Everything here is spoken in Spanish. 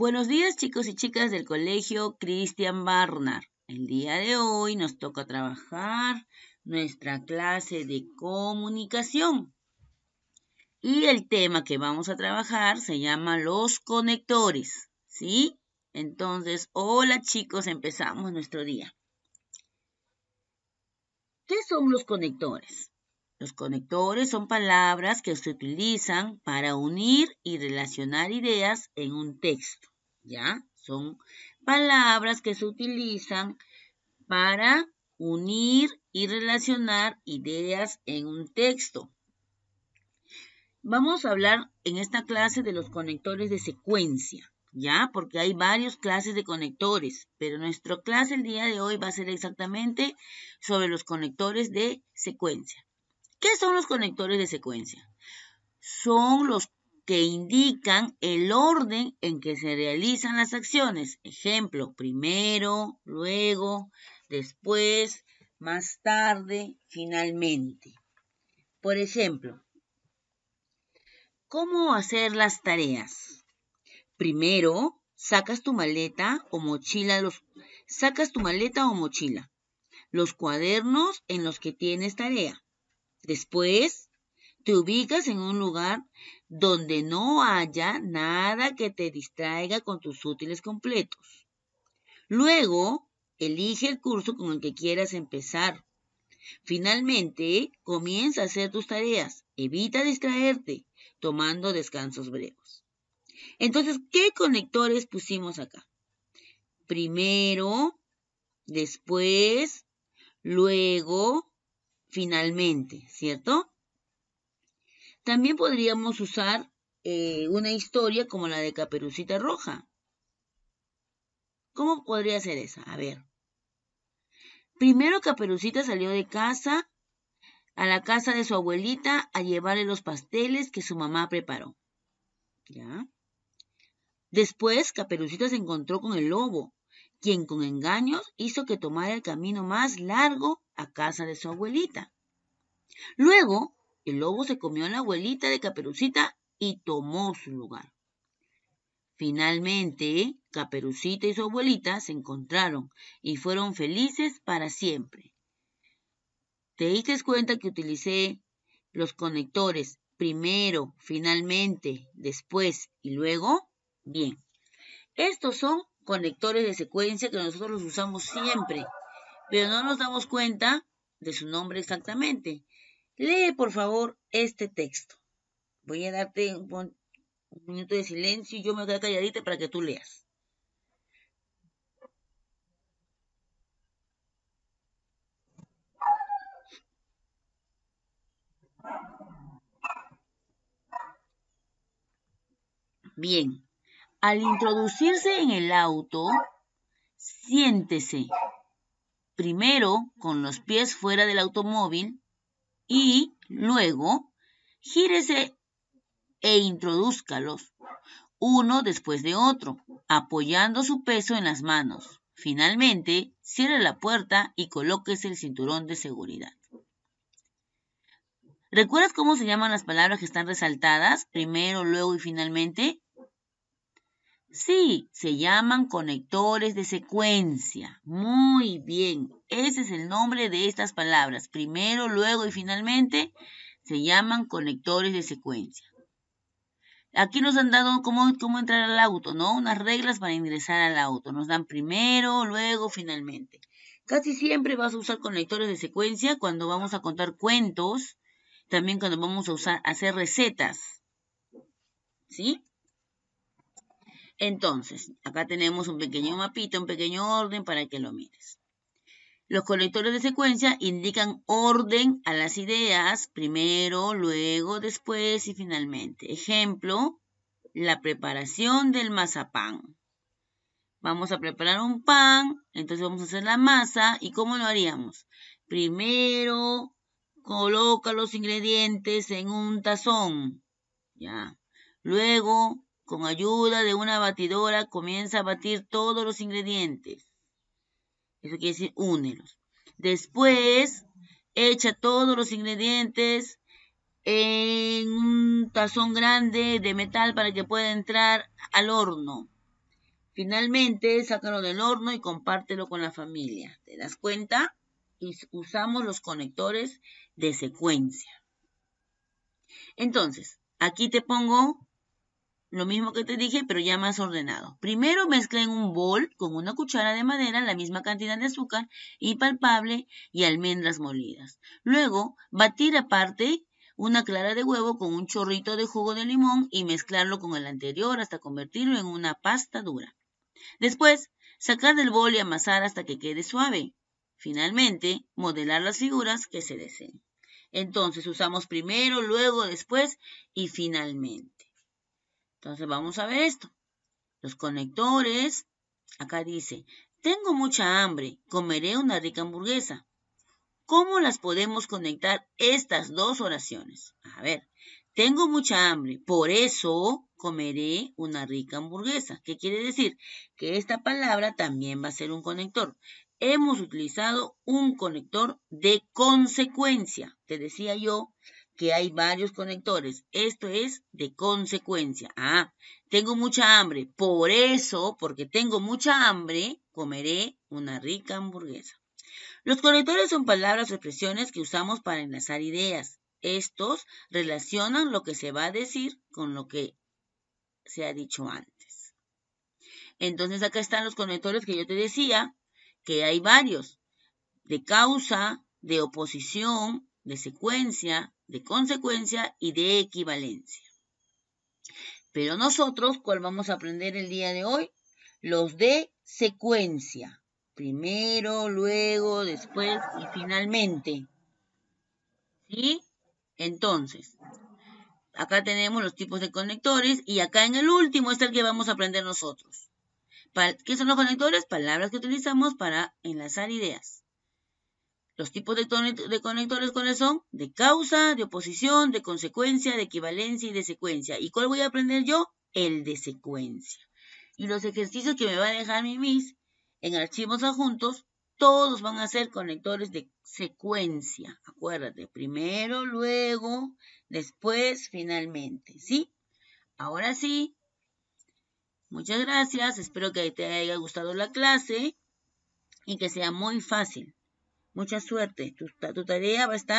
Buenos días chicos y chicas del colegio Christian Barnard. El día de hoy nos toca trabajar nuestra clase de comunicación. Y el tema que vamos a trabajar se llama los conectores, ¿sí? Entonces, hola chicos, empezamos nuestro día. ¿Qué son los conectores? Los conectores son palabras que se utilizan para unir y relacionar ideas en un texto, ¿ya? Son palabras que se utilizan para unir y relacionar ideas en un texto. Vamos a hablar en esta clase de los conectores de secuencia, ¿ya? Porque hay varias clases de conectores, pero nuestra clase el día de hoy va a ser exactamente sobre los conectores de secuencia. ¿Qué son los conectores de secuencia? Son los que indican el orden en que se realizan las acciones. Ejemplo, primero, luego, después, más tarde, finalmente. Por ejemplo, ¿cómo hacer las tareas? Primero, sacas tu maleta o mochila, los, sacas tu maleta o mochila, los cuadernos en los que tienes tarea. Después, te ubicas en un lugar donde no haya nada que te distraiga con tus útiles completos. Luego, elige el curso con el que quieras empezar. Finalmente, comienza a hacer tus tareas. Evita distraerte tomando descansos breves. Entonces, ¿qué conectores pusimos acá? Primero, después, luego, finalmente, ¿cierto? También podríamos usar eh, una historia como la de Caperucita Roja. ¿Cómo podría ser esa? A ver. Primero Caperucita salió de casa, a la casa de su abuelita, a llevarle los pasteles que su mamá preparó. ¿Ya? Después Caperucita se encontró con el lobo, quien con engaños hizo que tomara el camino más largo a casa de su abuelita. Luego, el lobo se comió a la abuelita de Caperucita y tomó su lugar. Finalmente, Caperucita y su abuelita se encontraron y fueron felices para siempre. ¿Te diste cuenta que utilicé los conectores primero, finalmente, después y luego? Bien, estos son conectores de secuencia que nosotros los usamos siempre, pero no nos damos cuenta de su nombre exactamente. Lee, por favor, este texto. Voy a darte un, minuto de silencio y yo me voy a quedar para que tú leas. Bien. Al introducirse en el auto, siéntese primero con los pies fuera del automóvil y luego gírese e introduzcalos uno después de otro, apoyando su peso en las manos. Finalmente, cierre la puerta y colóquese el cinturón de seguridad. ¿Recuerdas cómo se llaman las palabras que están resaltadas? Primero, luego y finalmente. Sí, se llaman conectores de secuencia. Muy bien, ese es el nombre de estas palabras. Primero, luego y finalmente se llaman conectores de secuencia. Aquí nos han dado cómo, cómo entrar al auto, ¿no? Unas reglas para ingresar al auto. Nos dan primero, luego, finalmente. Casi siempre vas a usar conectores de secuencia cuando vamos a contar cuentos, también cuando vamos a usar, a hacer recetas. ¿Sí? Entonces, acá tenemos un pequeño mapito, un pequeño orden para que lo mires. Los colectores de secuencia indican orden a las ideas, primero, luego, después y finalmente. Ejemplo, la preparación del mazapán. Vamos a preparar un pan, entonces vamos a hacer la masa. ¿Y cómo lo haríamos? Primero, coloca los ingredientes en un tazón. Ya. Luego, con ayuda de una batidora comienza a batir todos los ingredientes. Eso quiere decir únelos. Después, echa todos los ingredientes en un tazón grande de metal para que pueda entrar al horno. Finalmente, sácalo del horno y compártelo con la familia. ¿Te das cuenta? Y usamos los conectores de secuencia. Entonces, aquí te pongo lo mismo que te dije, pero ya más ordenado. Primero mezcla en un bol con una cuchara de madera la misma cantidad de azúcar y palpable y almendras molidas. Luego, batir aparte una clara de huevo con un chorrito de jugo de limón y mezclarlo con el anterior hasta convertirlo en una pasta dura. Después, sacar del bol y amasar hasta que quede suave. Finalmente, modelar las figuras que se deseen. Entonces usamos primero, luego, después y finalmente. Entonces vamos a ver esto. Los conectores. Acá dice, tengo mucha hambre, comeré una rica hamburguesa. ¿Cómo las podemos conectar estas dos oraciones? A ver, tengo mucha hambre, por eso comeré una rica hamburguesa. ¿Qué quiere decir? Que esta palabra también va a ser un conector. Hemos utilizado un conector de consecuencia. Te decía yo que hay varios conectores. Esto es de consecuencia. Ah, tengo mucha hambre. Por eso, porque tengo mucha hambre, comeré una rica hamburguesa. Los conectores son palabras o expresiones que usamos para enlazar ideas. Estos relacionan lo que se va a decir con lo que se ha dicho antes. Entonces acá están los conectores que yo te decía, que hay varios, de causa, de oposición, de secuencia, de consecuencia y de equivalencia. Pero nosotros, ¿cuál vamos a aprender el día de hoy? Los de secuencia. Primero, luego, después y finalmente. ¿Sí? Entonces, acá tenemos los tipos de conectores y acá en el último está el que vamos a aprender nosotros. ¿Qué son los conectores? Palabras que utilizamos para enlazar ideas. Los tipos de, conectores cuáles son? De causa, de oposición, de consecuencia, de equivalencia y de secuencia. ¿Y cuál voy a aprender yo? El de secuencia. Y los ejercicios que me va a dejar mi Miss en archivos adjuntos, todos van a ser conectores de secuencia. Acuérdate, primero, luego, después, finalmente. ¿Sí? Ahora sí. Muchas gracias. Espero que te haya gustado la clase y que sea muy fácil. Mucha suerte. Tu, tu tarea va a estar